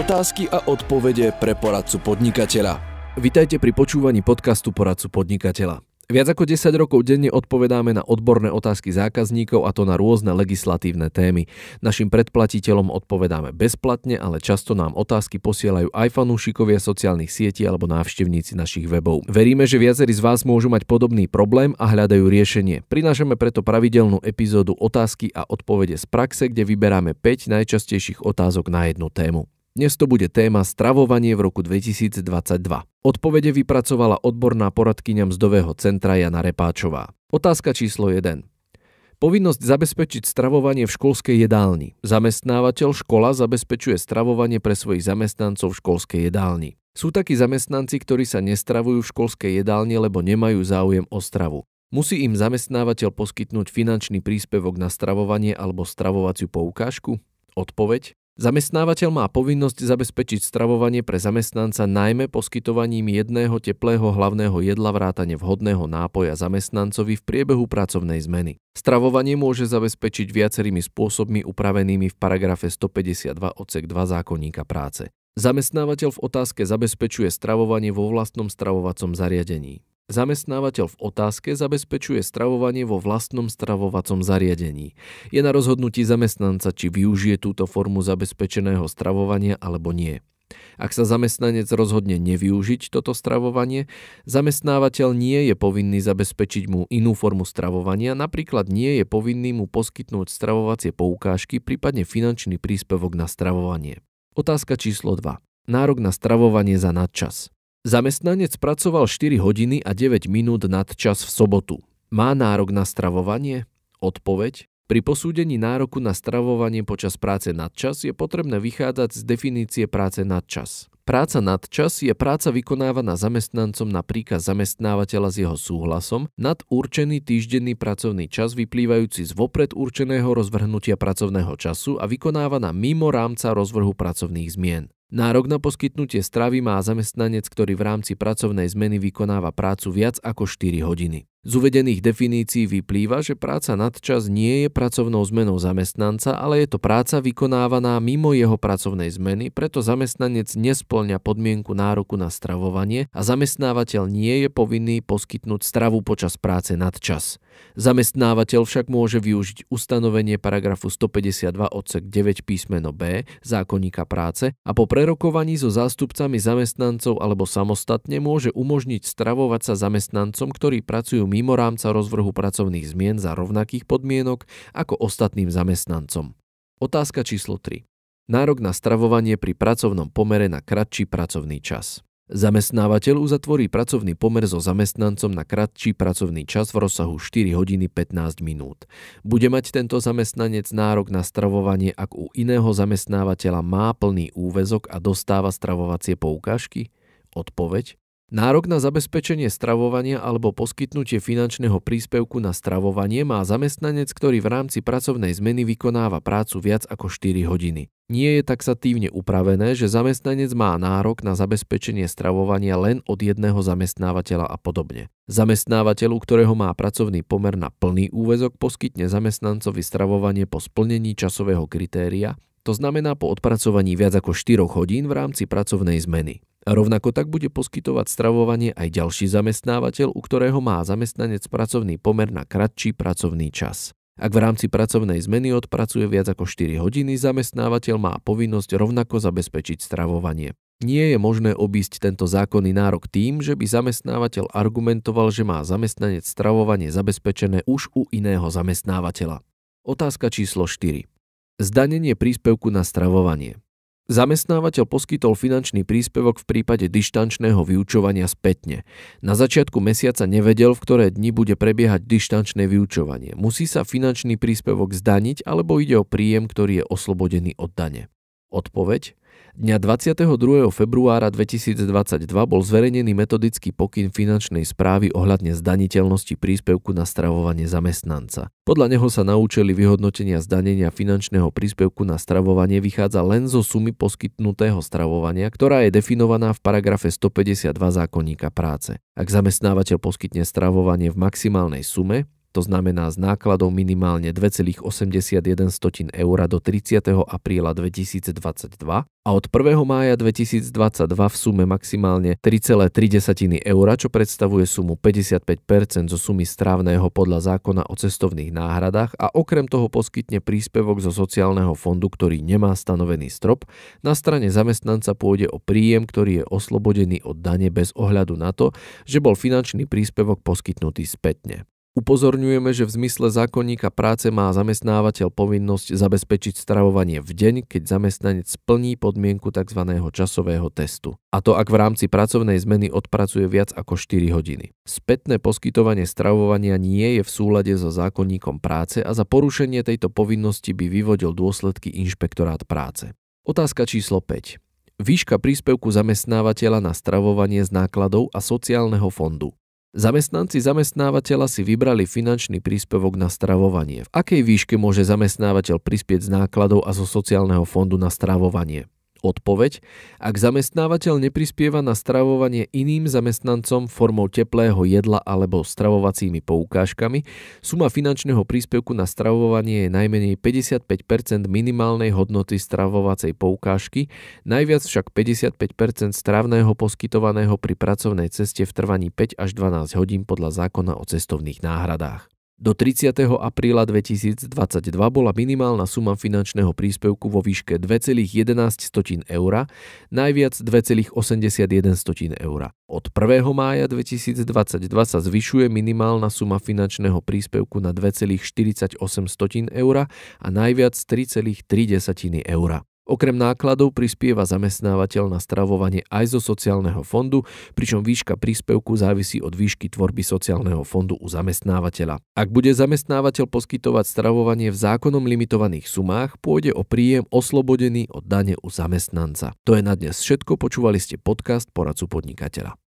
Otázky a odpovede pre poradcu podnikateľa. Vitajte pri počúvaní podcastu Poradcu podnikateľa. Viac ako 10 rokov denne odpovedáme na odborné otázky zákazníkov a to na rôzne legislatívne témy. Našim predplatiteľom odpovedáme bezplatne, ale často nám otázky posielajú aj fanúšikovia sociálnych sietí alebo návštevníci našich webov. Veríme, že viacerí z vás môžu mať podobný problém a hľadajú riešenie. Prinášame preto pravidelnú epizódu otázky a odpovede z praxe, kde vyberáme 5 najčastejších otázok na jednu tému. Dnes to bude téma stravovanie v roku 2022. Odpovede vypracovala odborná poradkyňa mzdového centra Jana Repáčová. Otázka číslo 1. Povinnosť zabezpečiť stravovanie v školskej jedálni. Zamestnávateľ škola zabezpečuje stravovanie pre svojich zamestnancov v školskej jedálni. Sú takí zamestnanci, ktorí sa nestravujú v školskej jedálni, lebo nemajú záujem o stravu. Musí im zamestnávateľ poskytnúť finančný príspevok na stravovanie alebo stravovaciu poukážku? Odpoveď? Zamestnávateľ má povinnosť zabezpečiť stravovanie pre zamestnanca najmä poskytovaním jedného teplého hlavného jedla vrátane vhodného nápoja zamestnancovi v priebehu pracovnej zmeny. Stravovanie môže zabezpečiť viacerými spôsobmi upravenými v paragrafe 152 odsek 2 zákonníka práce. Zamestnávateľ v otázke zabezpečuje stravovanie vo vlastnom stravovacom zariadení. Zamestnávateľ v otázke zabezpečuje stravovanie vo vlastnom stravovacom zariadení. Je na rozhodnutí zamestnanca, či využije túto formu zabezpečeného stravovania alebo nie. Ak sa zamestnanec rozhodne nevyužiť toto stravovanie, zamestnávateľ nie je povinný zabezpečiť mu inú formu stravovania, napríklad nie je povinný mu poskytnúť stravovacie poukážky, prípadne finančný príspevok na stravovanie. Otázka číslo 2. Nárok na stravovanie za nadčas. Zamestnanec pracoval 4 hodiny a 9 minút nad čas v sobotu. Má nárok na stravovanie? Odpoveď. Pri posúdení nároku na stravovanie počas práce nad čas je potrebné vychádzať z definície práce nad čas. Práca nad čas je práca vykonávaná zamestnancom na príkaz zamestnávateľa s jeho súhlasom nad určený týždenný pracovný čas vyplývajúci z vopred určeného rozvrhnutia pracovného času a vykonávaná mimo rámca rozvrhu pracovných zmien. Nárok na poskytnutie stravy má zamestnanec, ktorý v rámci pracovnej zmeny vykonáva prácu viac ako 4 hodiny. Z uvedených definícií vyplýva, že práca nadčas nie je pracovnou zmenou zamestnanca, ale je to práca vykonávaná mimo jeho pracovnej zmeny, preto zamestnanec nesplňa podmienku nároku na stravovanie a zamestnávateľ nie je povinný poskytnúť stravu počas práce nadčas. Zamestnávateľ však môže využiť ustanovenie paragrafu 152 odsek 9 písmeno B zákonníka práce a po prerokovaní so zástupcami zamestnancov alebo samostatne môže umožniť stravovať sa zamestnancom, ktorí pracujú mimo rámca rozvrhu pracovných zmien za rovnakých podmienok ako ostatným zamestnancom. Otázka číslo 3. Nárok na stravovanie pri pracovnom pomere na kratší pracovný čas. Zamestnávateľ uzatvorí pracovný pomer so zamestnancom na kratší pracovný čas v rozsahu 4 hodiny 15 minút. Bude mať tento zamestnanec nárok na stravovanie, ak u iného zamestnávateľa má plný úvezok a dostáva stravovacie poukážky? Odpoveď? Nárok na zabezpečenie stravovania alebo poskytnutie finančného príspevku na stravovanie má zamestnanec, ktorý v rámci pracovnej zmeny vykonáva prácu viac ako 4 hodiny. Nie je taksatívne upravené, že zamestnanec má nárok na zabezpečenie stravovania len od jedného zamestnávateľa a podobne. Zamestnávateľu, ktorého má pracovný pomer na plný úvezok, poskytne zamestnancovi stravovanie po splnení časového kritéria, to znamená po odpracovaní viac ako 4 hodín v rámci pracovnej zmeny. Rovnako tak bude poskytovať stravovanie aj ďalší zamestnávateľ, u ktorého má zamestnanec pracovný pomer na kratší pracovný čas. Ak v rámci pracovnej zmeny odpracuje viac ako 4 hodiny, zamestnávateľ má povinnosť rovnako zabezpečiť stravovanie. Nie je možné obísť tento zákonný nárok tým, že by zamestnávateľ argumentoval, že má zamestnanec stravovanie zabezpečené už u iného zamestnávateľa. Otázka číslo 4. Zdanenie príspevku na stravovanie. Zamestnávateľ poskytol finančný príspevok v prípade dištančného vyučovania spätne. Na začiatku mesiaca nevedel, v ktoré dni bude prebiehať dištančné vyučovanie. Musí sa finančný príspevok zdaniť alebo ide o príjem, ktorý je oslobodený od dane. Odpoveď? Dňa 22. februára 2022 bol zverejnený metodický pokyn finančnej správy ohľadne zdaniteľnosti príspevku na stravovanie zamestnanca. Podľa neho sa na účely vyhodnotenia zdanenia finančného príspevku na stravovanie vychádza len zo sumy poskytnutého stravovania, ktorá je definovaná v paragrafe 152 zákonníka práce. Ak zamestnávateľ poskytne stravovanie v maximálnej sume, to znamená z nákladov minimálne 2,81 eur do 30. apríla 2022 a od 1. mája 2022 v sume maximálne 3,3 eur, čo predstavuje sumu 55 zo sumy strávneho podľa zákona o cestovných náhradách a okrem toho poskytne príspevok zo sociálneho fondu, ktorý nemá stanovený strop. Na strane zamestnanca pôjde o príjem, ktorý je oslobodený od dane bez ohľadu na to, že bol finančný príspevok poskytnutý spätne. Upozorňujeme, že v zmysle zákonníka práce má zamestnávateľ povinnosť zabezpečiť stravovanie v deň, keď zamestnanec splní podmienku tzv. časového testu. A to ak v rámci pracovnej zmeny odpracuje viac ako 4 hodiny. Spätné poskytovanie stravovania nie je v súlade so zákonníkom práce a za porušenie tejto povinnosti by vyvodil dôsledky inšpektorát práce. Otázka číslo 5. Výška príspevku zamestnávateľa na stravovanie z nákladov a sociálneho fondu. Zamestnanci zamestnávateľa si vybrali finančný príspevok na stravovanie. V akej výške môže zamestnávateľ prispieť z nákladov a zo sociálneho fondu na stravovanie? Odpoveď, ak zamestnávateľ neprispieva na stravovanie iným zamestnancom formou teplého jedla alebo stravovacími poukážkami, suma finančného príspevku na stravovanie je najmenej 55 minimálnej hodnoty stravovacej poukážky, najviac však 55 stravného poskytovaného pri pracovnej ceste v trvaní 5 až 12 hodín podľa zákona o cestovných náhradách. Do 30. apríla 2022 bola minimálna suma finančného príspevku vo výške 2,11 eur, najviac 2,81 eur. Od 1. mája 2022 sa zvyšuje minimálna suma finančného príspevku na 2,48 eur a najviac 3,3 eur. Okrem nákladov prispieva zamestnávateľ na stravovanie aj zo sociálneho fondu, pričom výška príspevku závisí od výšky tvorby sociálneho fondu u zamestnávateľa. Ak bude zamestnávateľ poskytovať stravovanie v zákonom limitovaných sumách, pôjde o príjem oslobodený od dane u zamestnanca. To je na dnes všetko, počúvali ste podcast poradcu podnikateľa.